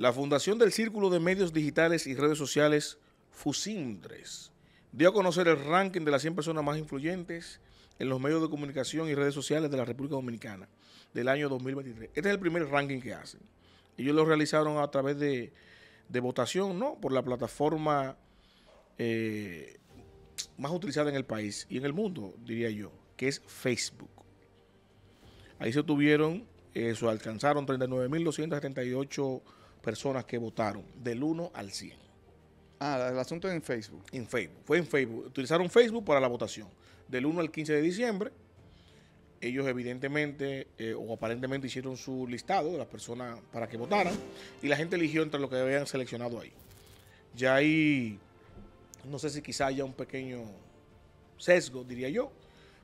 La Fundación del Círculo de Medios Digitales y Redes Sociales, FUSINDRES, dio a conocer el ranking de las 100 personas más influyentes en los medios de comunicación y redes sociales de la República Dominicana del año 2023. Este es el primer ranking que hacen. Ellos lo realizaron a través de, votación, ¿no? Por la plataforma eh, más utilizada en el país y en el mundo, diría yo, que es Facebook. Ahí se tuvieron, eso eh, alcanzaron 39.278 personas que votaron, del 1 al 100. Ah, el asunto es en Facebook. En Facebook, fue en Facebook. Utilizaron Facebook para la votación. Del 1 al 15 de diciembre, ellos evidentemente eh, o aparentemente hicieron su listado de las personas para que votaran y la gente eligió entre lo que habían seleccionado ahí. Ya ahí, no sé si quizá haya un pequeño sesgo, diría yo,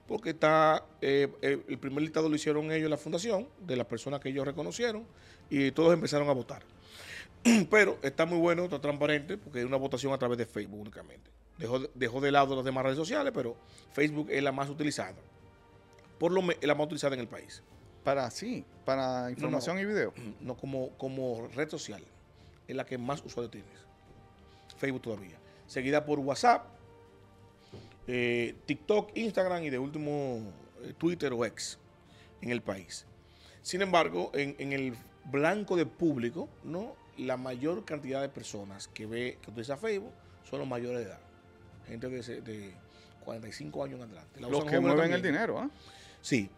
porque está eh, eh, el primer listado lo hicieron ellos, la fundación, de las personas que ellos reconocieron y todos empezaron a votar. Pero está muy bueno, está transparente, porque es una votación a través de Facebook únicamente. Dejó, dejó de lado las demás redes sociales, pero Facebook es la más utilizada. Por lo menos la más utilizada en el país. Para sí, para información y video. No, como, como red social. Es la que más usuarios tienes. Facebook todavía. Seguida por WhatsApp, eh, TikTok, Instagram y de último eh, Twitter o X en el país. Sin embargo, en, en el blanco de público, ¿no? la mayor cantidad de personas que ve que utiliza Facebook son los mayores de edad. Gente de, de 45 años en adelante. los que mueven el dinero, ¿ah? Sí.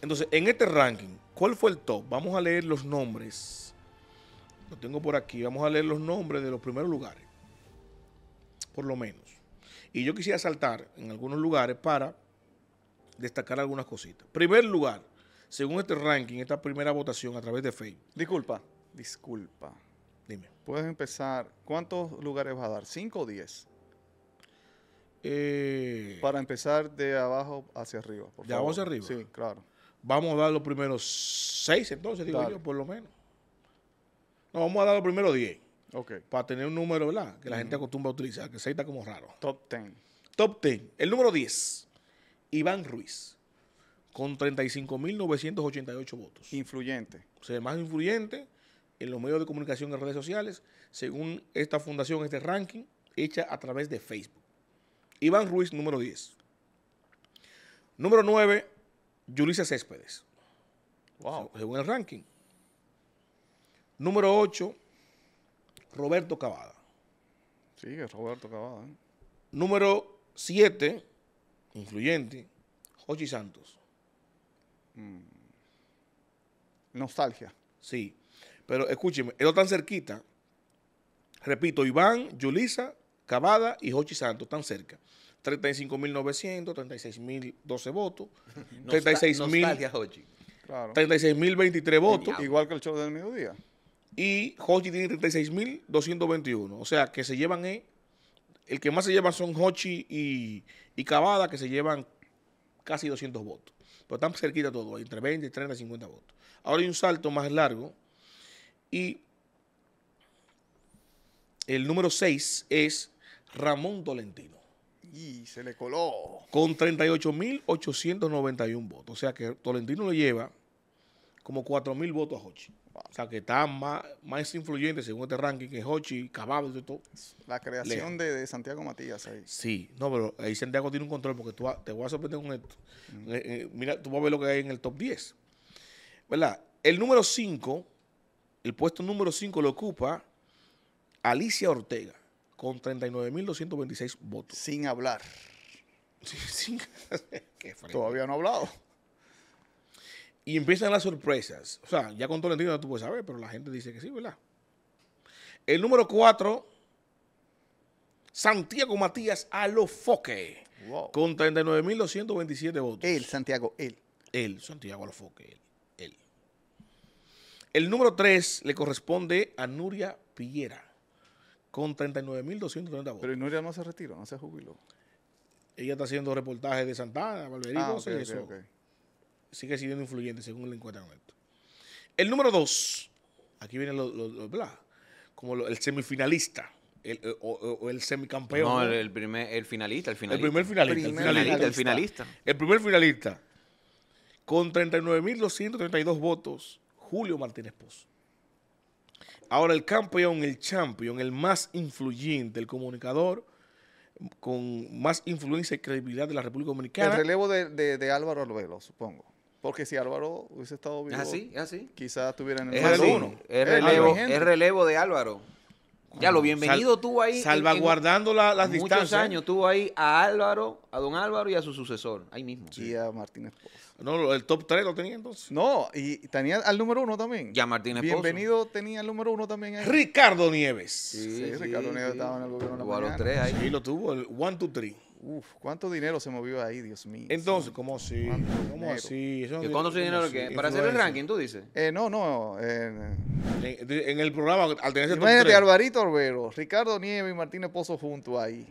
Entonces, en este ranking, ¿cuál fue el top? Vamos a leer los nombres. Lo tengo por aquí. Vamos a leer los nombres de los primeros lugares. Por lo menos. Y yo quisiera saltar en algunos lugares para destacar algunas cositas. Primer lugar, según este ranking, esta primera votación a través de Facebook. Disculpa, disculpa. Dime. Puedes empezar. ¿Cuántos lugares vas a dar? ¿Cinco o diez? Eh, Para empezar de abajo hacia arriba. de abajo hacia arriba. Sí, claro. Vamos a dar los primeros seis, entonces, digo yo, por lo menos. No, vamos a dar los primeros diez. Ok. Para tener un número, ¿verdad? Que la gente acostumbra a utilizar, que seis está como raro. Top ten. Top ten. El número diez, Iván Ruiz, con 35.988 votos. Influyente. O sea, más influyente en los medios de comunicación en redes sociales, según esta fundación, este ranking, hecha a través de Facebook. Iván Ruiz, número 10. Número 9, Yulisa Céspedes. Wow. Según el ranking. Número 8, Roberto Cavada. Sí, es Roberto Cavada. ¿eh? Número 7, influyente, Jochi Santos. Mm. Nostalgia. Sí. Pero escúcheme, ellos están cerquita. Repito, Iván, Yulisa, Cavada y Jochi Santos están cerca. 35.900, 36.012 votos, mil. 36.023 votos. Igual que el show del mediodía. Y Hochi tiene 36.221. O sea, que se llevan... Eh, el que más se llevan son Hochi y, Cavada, que se llevan casi 200 votos. Pero están cerquita todo, entre 20, 30, 50 votos. Ahora hay un salto más largo y el número 6 es Ramón Tolentino. Y se le coló. Con 38.891 votos. O sea que Tolentino le lleva como 4.000 votos a Hochi. O sea que está más, más influyente según este ranking que Hochi, Cavado y todo. La creación de, Santiago Matías ahí. Sí, no, pero ahí Santiago tiene un control porque tú, te voy a sorprender con esto. Eh, eh, mira, tú vas a ver lo que hay en el top 10. ¿Verdad? El número 5 el puesto número 5 lo ocupa Alicia Ortega con 39.226 votos. Sin hablar. Todavía no ha hablado. Y empiezan las sorpresas. O sea, ya con Tolentino no tú puedes saber, pero la gente dice que sí, ¿verdad? El número 4, Santiago Matías Alofoque. Con 39.227 votos. Él, Santiago, él. Él, Santiago Alofoque, él. El número 3 le corresponde a Nuria Pillera, con 39.230 votos. Pero Nuria no se retiró, no se jubiló. Ella está haciendo reportajes de Santana, Valverde ah, eso. Sigue siendo influyente según el encuentro. El número 2, aquí viene lo, lo, como el semifinalista. Eh, o, el semicampeón. No, el, primer, el finalista, el finalista. El primer finalista. el finalista. El primer finalista. Con 39.232 votos Julio Martínez Pozo. Ahora el campeón, el champion, el más influyente, el comunicador con más influencia y credibilidad de la República Dominicana. El relevo de, Álvaro Arbelo, supongo. Porque si Álvaro hubiese estado vivo, así? así? quizás tuvieran el relevo, uno. El relevo de Álvaro. Ya lo bienvenido tuvo ahí. Salvaguardando las distancias. Muchos ¿eh? años tuvo ahí a Álvaro, a don Álvaro y a su sucesor, ahí mismo. Sí. Y a Martínez No, el top 3 lo tenía entonces. No, y tenía al número 1 también. Ya Martínez Bienvenido tenía al número 1 también. Ahí. Ricardo Nieves. Sí, Ricardo Nieves estaba en el gobierno. Tuvo a los tres ahí. Sí, lo tuvo, el 1, 2, 3. Uf, ¿cuánto dinero se movió ahí, Dios mío? Entonces, ¿cómo así? ¿Cómo así? ¿Cuánto dinero ¿Para hacer el ranking, tú dices? Eh, no, no. Eh, en, el programa, al tener Imagínate, Alvarito Orbero, Ricardo Nieves y Martínez Pozo juntos ahí.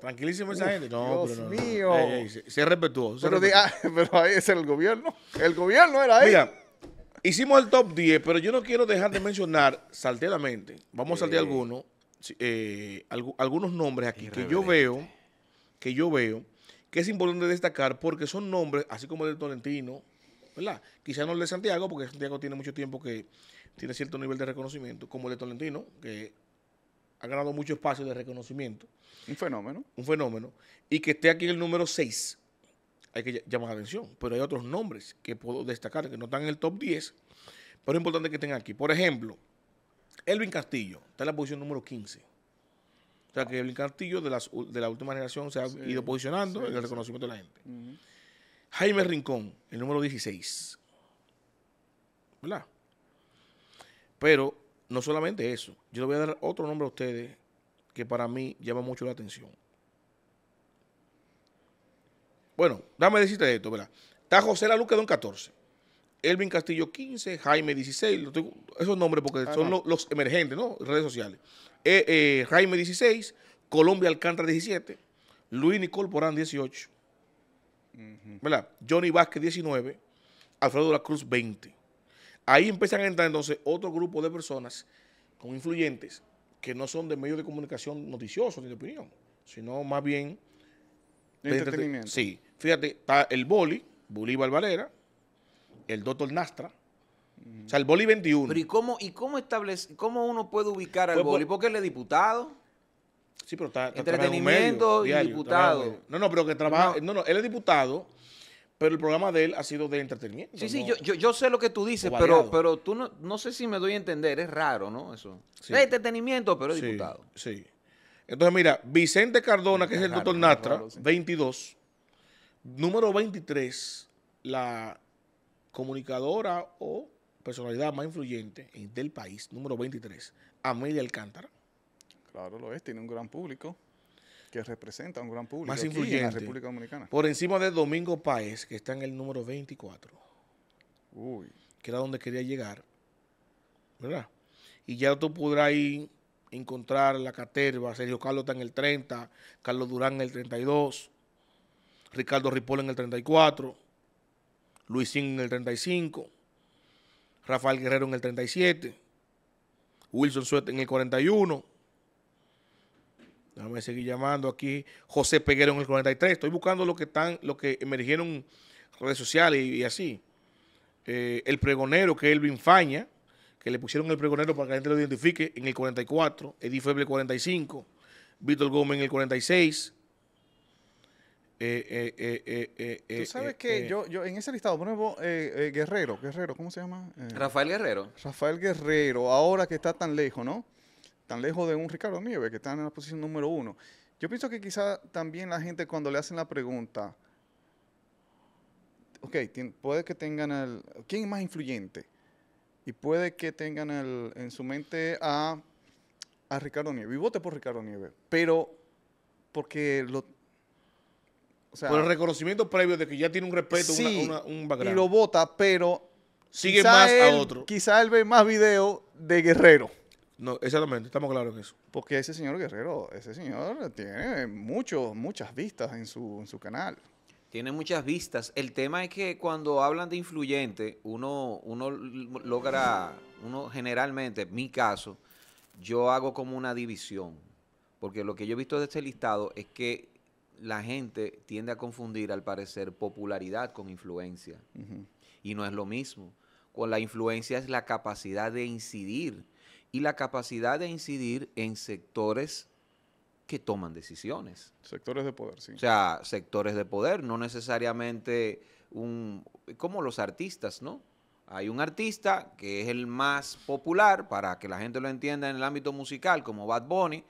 Tranquilísimo esa gente. No, Dios mío. se, se respetuoso. Pero, ah, pero ahí es el gobierno. El gobierno era ahí. Mira, hicimos el top 10, pero yo no quiero dejar de mencionar, mente, vamos a saltar alguno. Eh, algunos nombres aquí que yo veo, que yo veo, que es importante destacar porque son nombres, así como el de Tolentino, ¿verdad? Quizá no el de Santiago, porque Santiago tiene mucho tiempo que tiene cierto nivel de reconocimiento, como el de Tolentino, que ha ganado mucho espacio de reconocimiento. Un fenómeno. Un fenómeno. Y que esté aquí en el número 6, hay que llamar la atención. Pero hay otros nombres que puedo destacar, que no están en el top 10, pero es importante que estén aquí. Por ejemplo, Elvin Castillo está en la posición número 15. O sea que Elvin Castillo de, de la última generación se ha ido posicionando en el reconocimiento de la gente. Jaime Rincón, el número 16. ¿Verdad? Pero no solamente eso. Yo le voy a dar otro nombre a ustedes que para mí llama mucho la atención. Bueno, dame decirte esto, ¿verdad? Está José La Luque de 14. Elvin Castillo 15, Jaime 16, esos nombres porque son los, emergentes, ¿no? Redes sociales. Eh, eh, Jaime 16, Colombia Alcántara 17, Luis Nicol Porán 18, ¿verdad? Johnny Vázquez 19, Alfredo de la Cruz 20. Ahí empiezan a entrar entonces otro grupo de personas con influyentes que no son de medios de comunicación noticiosos ni de opinión, sino más bien... De entretenimiento. Sí. Fíjate, está el boli, Bolívar Valera, el doctor Nastra. O sea, el boli 21. ¿y cómo, y cómo, establece, cómo uno puede ubicar al pues, pues, boli? Porque él es diputado. Sí, pero está, Entretenimiento y diputado. No, no, pero que trabaja... No. no, él es diputado, pero el programa de él ha sido de entretenimiento. Sí, sí, yo, yo, sé lo que tú dices, pero, pero tú no, sé si me doy a entender. Es raro, ¿no? Eso. Es entretenimiento, pero es diputado. Sí. Entonces, mira, Vicente Cardona, que es el doctor Nastra, 22. Número 23, la comunicadora o personalidad más influyente del país, número 23, Amelia Alcántara. Claro, lo es, tiene un gran público que representa un gran público en la República Dominicana. Por encima de Domingo Páez, que está en el número 24. Uy. Que era donde quería llegar. ¿Verdad? Y ya tú podrás ir encontrar la caterva, Sergio Carlos está en el 30, Carlos Durán en el 32, Ricardo Ripoll en el 34. Luisín en el 35, Rafael Guerrero en el 37, Wilson Suete en el 41. Déjame seguir llamando aquí. José Peguero en el 43. Estoy buscando lo que están, lo que emergieron redes sociales y, así. Eh, el pregonero, que es Elvin Faña, que le pusieron el pregonero para que la gente lo identifique, en el 44. Edith Feble 45. Víctor Gómez en el 46. Eh, eh, eh, Tú sabes que yo, yo en ese listado, por Guerrero, Guerrero, ¿cómo se llama? Rafael Guerrero. Rafael Guerrero, ahora que está tan lejos, ¿no? Tan lejos de un Ricardo Nieves, que está en la posición número uno. Yo pienso que quizá también la gente cuando le hacen la pregunta, ok, puede que tengan el... ¿Quién es más influyente? Y puede que tengan en su mente a, a Ricardo Nieves. Y vote por Ricardo Nieves. Pero porque lo por el reconocimiento previo de que ya tiene un respeto, un background. Y lo vota, pero. Sigue más a otro. Quizá él ve más videos de Guerrero. No, exactamente, estamos claros en eso. Porque ese señor Guerrero, ese señor tiene muchos, muchas vistas en su, canal. Tiene muchas vistas. El tema es que cuando hablan de influyente, uno, uno logra, uno generalmente, mi caso, yo hago como una división. Porque lo que yo he visto de este listado es que la gente tiende a confundir, al parecer, popularidad con influencia. Y no es lo mismo. Con la influencia es la capacidad de incidir. Y la capacidad de incidir en sectores que toman decisiones. Sectores de poder, sí. O sea, sectores de poder, no necesariamente un... como los artistas, ¿no? Hay un artista que es el más popular, para que la gente lo entienda en el ámbito musical, como Bad Bunny,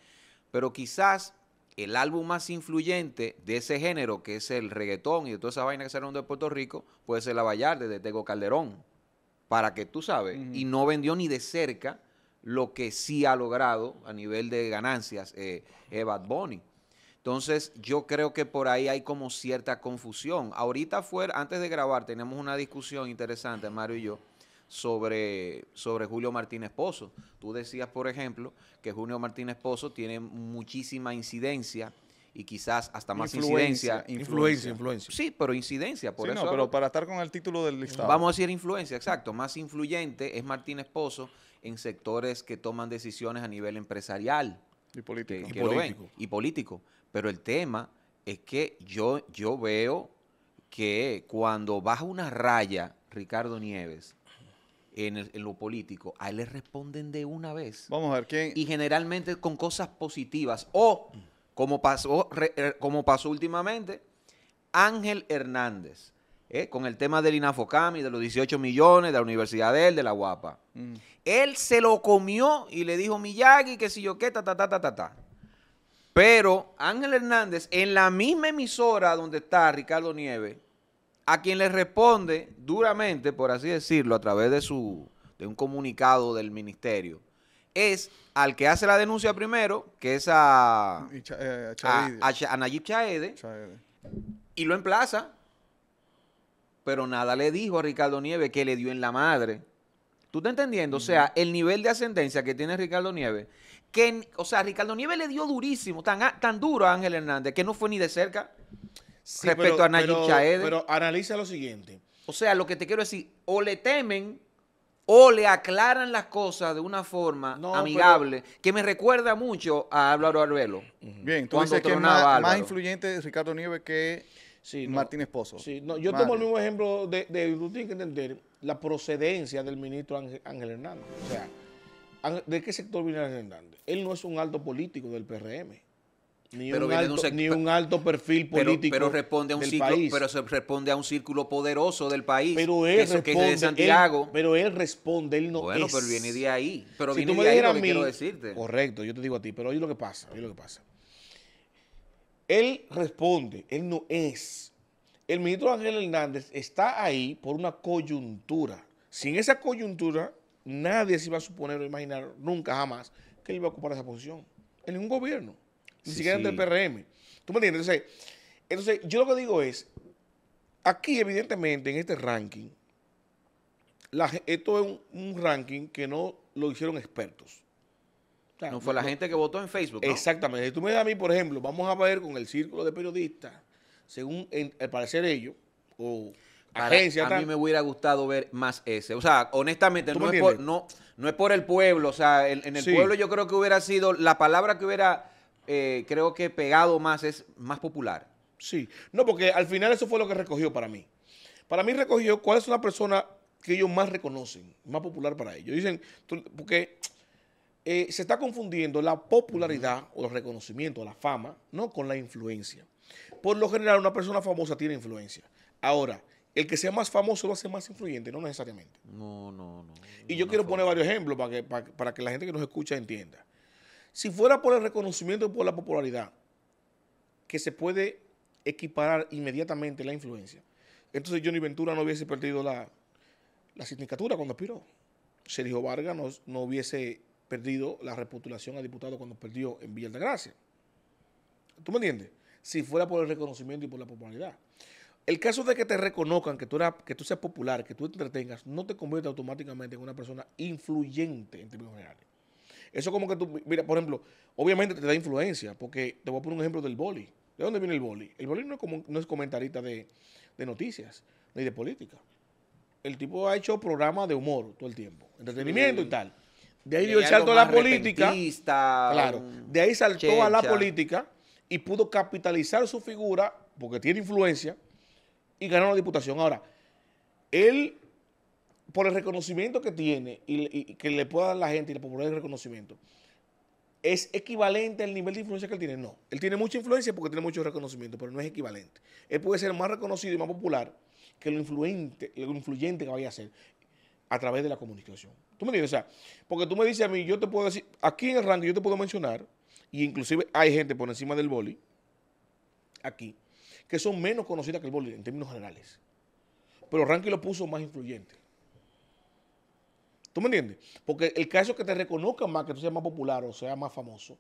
pero quizás el álbum más influyente de ese género, que es el reggaetón y de toda esa vaina que salieron de Puerto Rico, puede ser La Vallarde de Tego Calderón, para que tú sabes, y no vendió ni de cerca lo que sí ha logrado a nivel de ganancias eh, eh boni Bunny. Entonces, yo creo que por ahí hay como cierta confusión. Ahorita fue, antes de grabar, tenemos una discusión interesante, Mario y yo, sobre, sobre Julio Martínez Pozo. Tú decías, por ejemplo, que Julio Martínez Pozo tiene muchísima incidencia y quizás hasta más influencia, incidencia. Influencia, influencia. Sí, pero incidencia, por sí, eso. No, pero para estar con el título del listado. Vamos a decir influencia, exacto. Más influyente es Martínez Pozo en sectores que toman decisiones a nivel empresarial. Y político. Pero el tema es que yo, yo veo que cuando baja una raya Ricardo Nieves en, lo político, a él le responden de una vez. Vamos a ver quién. Y generalmente con cosas positivas. O, como pasó, eh, como pasó últimamente, Ángel Hernández, eh, con el tema del Inafocami, de los 18 millones, de la universidad de él, de la guapa. Mm. Él se lo comió y le dijo Miyagi, que si yo qué, ta, ta, ta, ta, ta, ta. Pero Ángel Hernández, en la misma emisora donde está Ricardo Nieves, a quien le responde duramente, por así decirlo, a través de, su, de un comunicado del ministerio, es al que hace la denuncia primero, que es a, eh, Nayib Chaede, y lo emplaza. Pero nada le dijo a Ricardo Nieves que le dio en la madre. ¿Tú estás entendiendo? O sea, el nivel de ascendencia que tiene Ricardo Nieves, que, o sea, Ricardo Nieves le dio durísimo, tan, tan duro a Ángel Hernández, que no fue ni de cerca respecto a Nayib pero, Pero analiza lo siguiente. O sea, lo que te quiero decir, o le temen o le aclaran las cosas de una forma amigable que me recuerda mucho a Álvaro Arbelo. Bien, tú dices que es más, más, influyente Ricardo Nieves que sí, Pozo. Martín Esposo. Sí, yo tomo el mismo ejemplo de, de tú tienes que entender la procedencia del ministro Ángel Hernández. O sea, ¿de qué sector viene Ángel Hernández? Él no es un alto político del PRM. Ni, un alto, perfil político. Pero, responde a un pero se responde a un círculo poderoso del país. Pero él que es Santiago. pero él responde, él no bueno, pero viene de ahí. Pero si tú me de ahí, Correcto, yo te digo a ti, pero oye lo que pasa, oye lo que pasa. Él responde, él no es. El ministro Ángel Hernández está ahí por una coyuntura. Sin esa coyuntura, nadie se iba a suponer o imaginar nunca jamás que él iba a ocupar esa posición en ningún gobierno ni siquiera del PRM. ¿Tú me entiendes? Entonces, yo lo que digo es, aquí evidentemente en este ranking, esto es un, ranking que no lo hicieron expertos. no fue la gente que votó en Facebook. Exactamente. Si tú me das a mí, por ejemplo, vamos a ver con el círculo de periodistas, según el al parecer ellos, o agencias. A mí me hubiera gustado ver más ese. O sea, honestamente, no es, por, no, es, por, el pueblo. O sea, en, el pueblo yo creo que hubiera sido la palabra que hubiera eh, creo que pegado más es más popular. Sí, no, porque al final eso fue lo que recogió para mí. Para mí recogió cuál es una persona que ellos más reconocen, más popular para ellos. Dicen, porque eh, se está confundiendo la popularidad o el reconocimiento, la fama, no con la influencia. Por lo general, una persona famosa tiene influencia. Ahora, el que sea más famoso lo hace más influyente, no necesariamente. No, no, no. Y yo quiero poner varios ejemplos para que, para que la gente que nos escucha entienda. Si fuera por el reconocimiento y por la popularidad, que se puede equiparar inmediatamente la influencia, entonces Johnny Ventura no hubiese perdido la, la sindicatura cuando aspiró. Sergio Vargas no, no hubiese perdido la reputación a diputado cuando perdió en Villa de Gracia. ¿Tú me entiendes? Si fuera por el reconocimiento y por la popularidad. El caso de que te reconozcan, que tú, que tú seas popular, que tú te entretengas, no te convierte automáticamente en una persona influyente en términos generales. Eso como que tú, mira, por ejemplo, obviamente te da influencia, porque te voy a poner un ejemplo del boli. ¿De dónde viene el boli? El boli no es, como, no es comentarista de, noticias, ni de política. El tipo ha hecho programas de humor todo el tiempo, entretenimiento y tal. De ahí dio el salto a la política. Claro. De ahí saltó a la política y pudo capitalizar su figura, porque tiene influencia, y ganó la diputación. Ahora, él por el reconocimiento que tiene y, que le pueda dar la gente y la popularidad del reconocimiento, ¿es equivalente al nivel de influencia que él tiene? No. Él tiene mucha influencia porque tiene mucho reconocimiento, pero no es equivalente. Él puede ser más reconocido y más popular que lo influyente, lo influyente que vaya a ser a través de la comunicación. ¿Tú me dices, O sea, porque tú me dices a mí, yo te puedo decir, aquí en el ranking yo te puedo mencionar, y inclusive hay gente por encima del boli, aquí, que son menos conocidas que el boli en términos generales. Pero el ranking lo puso más influyente. ¿Tú me entiendes? Porque el caso que te reconozcan más, que tú seas más popular o sea más famoso,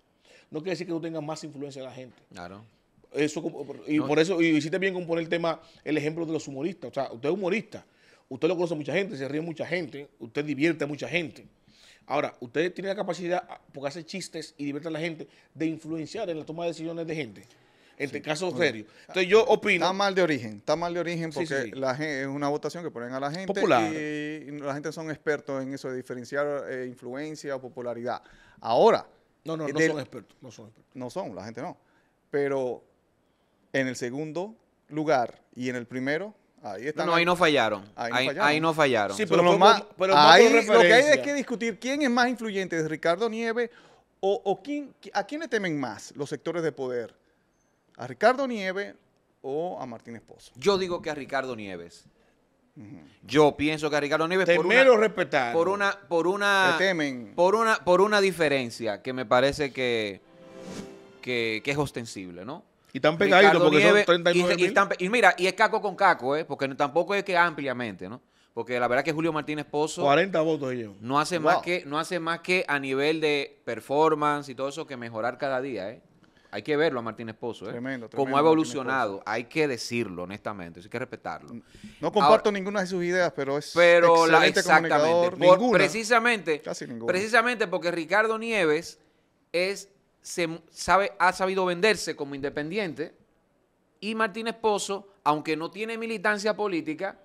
no quiere decir que tú tengas más influencia en la gente. Claro. Eso, y por eso, y hiciste bien con poner el tema, el ejemplo de los humoristas. O sea, usted es humorista, usted lo conoce a mucha gente, se ríe mucha gente, usted divierte a mucha gente. Ahora, usted tiene la capacidad, porque hace chistes y divierte a la gente, de influenciar en la toma de decisiones de gente el caso serio. Entonces yo opino. Está mal de origen, está mal de origen porque es una votación que ponen a la gente. Popular. Y la gente son expertos en eso de diferenciar eh, influencia o popularidad. Ahora. No, no, no eh, son expertos. No son expertos. No son, la gente no. Pero en el segundo lugar y en el primero. Ahí están no, ahí no fallaron. Ahí, no, fallaron. Sí, pero, lo, más, lo que hay es que discutir quién es más influyente, Ricardo Nieves o, o quién, a quién le temen más los sectores de poder ¿A Ricardo Nieves o a Martín Esposo? Yo digo que a Ricardo Nieves. Yo pienso que a Ricardo Nieves por una, respetar. por una por una por una por una diferencia que me parece que que, es ostensible, ¿no? Y tan pegadito porque son 39 y, y, y, mira, y es caco con caco, ¿eh? Porque tampoco es que ampliamente, ¿no? Porque la verdad que Julio Martínez Pozo 40 votos ellos. No hace más que no hace más que a nivel de performance y todo eso que mejorar cada día, ¿eh? hay que verlo a Martín Esposo, ¿eh? Cómo ha evolucionado, hay que decirlo, honestamente, hay que respetarlo. No comparto ninguna de sus ideas, pero es pero la, exactamente, ninguna, precisamente, casi ninguna. precisamente porque Ricardo Nieves se sabe ha sabido venderse como independiente y Martín Esposo, aunque no tiene militancia política,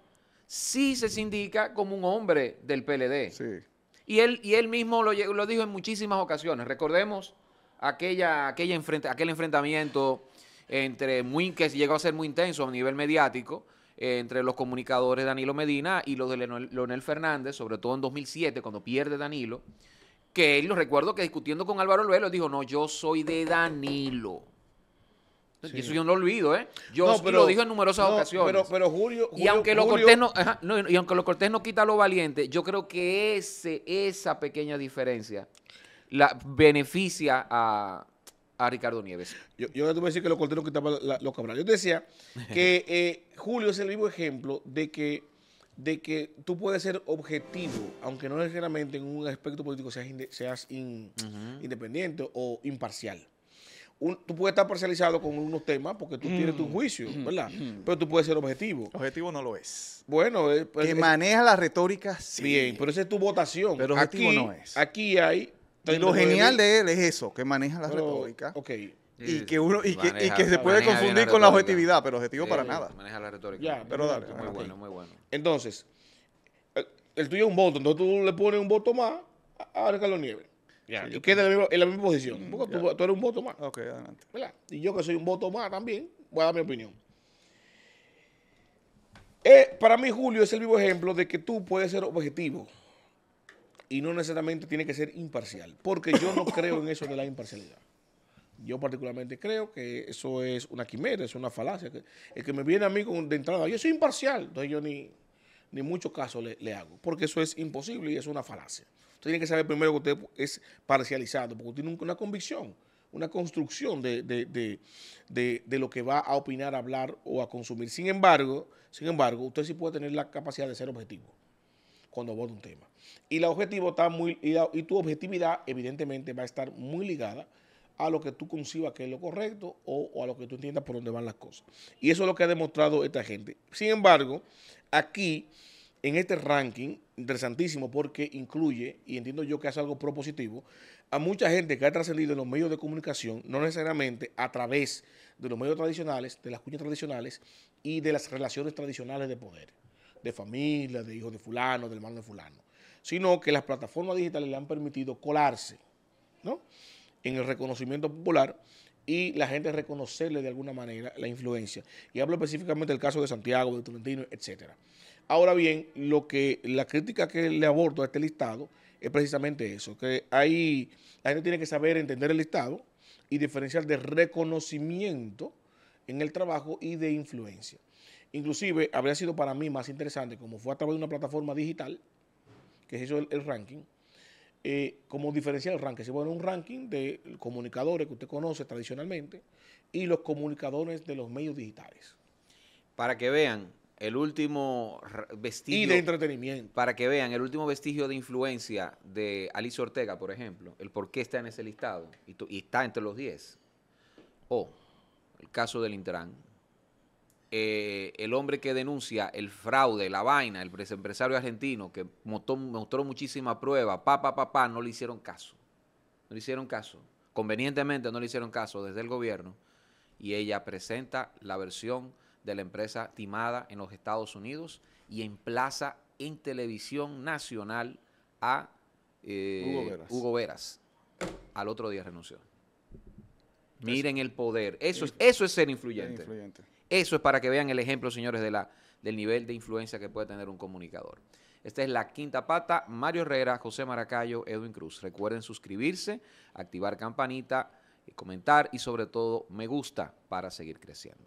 sí se sindica como un hombre del PLD. Sí. Y él, y él mismo lo dijo en muchísimas ocasiones. Recordemos aquella, aquella aquel enfrentamiento entre muy, que llegó a ser muy intenso a nivel mediático eh, entre los comunicadores Danilo Medina y los de Leonel Fernández, sobre todo en 2007 cuando pierde Danilo, que él lo recuerdo que discutiendo con Álvaro Luelo dijo, no, yo soy de Danilo. eso yo no lo olvido, ¿eh? Yo lo digo en numerosas ocasiones. Pero, Julio, y aunque los lo Cortés no, y aunque lo no quita lo valiente, yo creo que esa pequeña diferencia la, beneficia a, Ricardo Nieves. Yo, yo no te voy a decir que lo colteros que estaba eh, Yo decía que Julio es el vivo ejemplo de que, de que tú puedes ser objetivo, aunque no necesariamente en un aspecto político seas, independiente o imparcial. tú puedes estar parcializado con unos temas porque tú tienes tu mm. juicio, mm. ¿verdad? Mm. Pero tú puedes ser objetivo. Objetivo no lo es. Bueno, eh, pues, es, que maneja la retórica. Sí. Bien, pero esa es tu votación. Pero objetivo no es. Aquí hay y lo genial de él es eso, que maneja la retórica. Ok. Y que, uno, y, que, y que, se puede confundir con la objetividad, pero objetivo para nada. Maneja la retórica. Ya, pero dale. Muy bueno, muy bueno. Entonces, el, tuyo es un voto, entonces tú le pones un voto más a, Carlos Nieves. Ya, y queda en, en la misma, posición. Mm, tú, eres un voto más. Ok, adelante. Y yo que soy un voto más también, voy a dar mi opinión. Eh, para mí, Julio es el vivo ejemplo de que tú puedes ser objetivo y no necesariamente tiene que ser imparcial, porque yo no creo en eso de la imparcialidad. Yo particularmente creo que eso es una quimera, es una falacia. Que, el que me viene a mí de entrada, yo soy imparcial, entonces yo ni, ni mucho caso le, hago, porque eso es imposible y es una falacia. Usted tiene que saber primero que usted es parcializado, porque usted tiene una convicción, una construcción de, de, lo que va a opinar, a hablar o a consumir. Sin embargo, sin embargo, usted sí puede tener la capacidad de ser objetivo cuando aborda un tema. Y, la objetivo está muy, y, tu objetividad evidentemente va a estar muy ligada a lo que tú concibas que es lo correcto o, a lo que tú entiendas por dónde van las cosas. Y eso es lo que ha demostrado esta gente. Sin embargo, aquí, en este ranking, interesantísimo porque incluye, y entiendo yo que hace algo propositivo, a mucha gente que ha trascendido en los medios de comunicación, no necesariamente a través de los medios tradicionales, de las cuñas tradicionales y de las relaciones tradicionales de poder de familia, de hijos de fulano, del hermano de fulano, sino que las plataformas digitales le han permitido colarse en el reconocimiento popular y la gente reconocerle de alguna manera la influencia. Y hablo específicamente del caso de Santiago, de Tolentino, etc. Ahora bien, lo que la crítica que le abordo a este listado es precisamente eso, que ahí la gente tiene que saber entender el listado y diferenciar de reconocimiento en el trabajo y de influencia. Inclusive habría sido para mí más interesante, como fue a través de una plataforma digital, que es eso, el, ranking, eh, como diferenciar el ranking. Se pone un ranking de comunicadores que usted conoce tradicionalmente y los comunicadores de los medios digitales. Para que vean el último vestigio... Y de entretenimiento. Para que vean el último vestigio de influencia de Alice Ortega, por ejemplo, el por qué está en ese listado y, y está entre los 10. O el caso del Intran, eh, el hombre que denuncia el fraude, la vaina, el empresario argentino que mostró, muchísima prueba, papá, papá, no le hicieron caso. No le hicieron caso. Convenientemente no le hicieron caso desde el gobierno. Y ella presenta la versión de la empresa timada en los Estados Unidos y emplaza en televisión nacional a eh, Hugo, Veras. Al otro día renunció. Miren el poder. Eso es, eso es ser influyente. Ser influyente. Eso es para que vean el ejemplo, señores, del nivel de influencia que puede tener un comunicador. Esta es la quinta pata. Mario Herrera, José Maracayo, Edwin Cruz. Recuerden suscribirse, activar campanita, eh, comentar y sobre todo me gusta para seguir creciendo.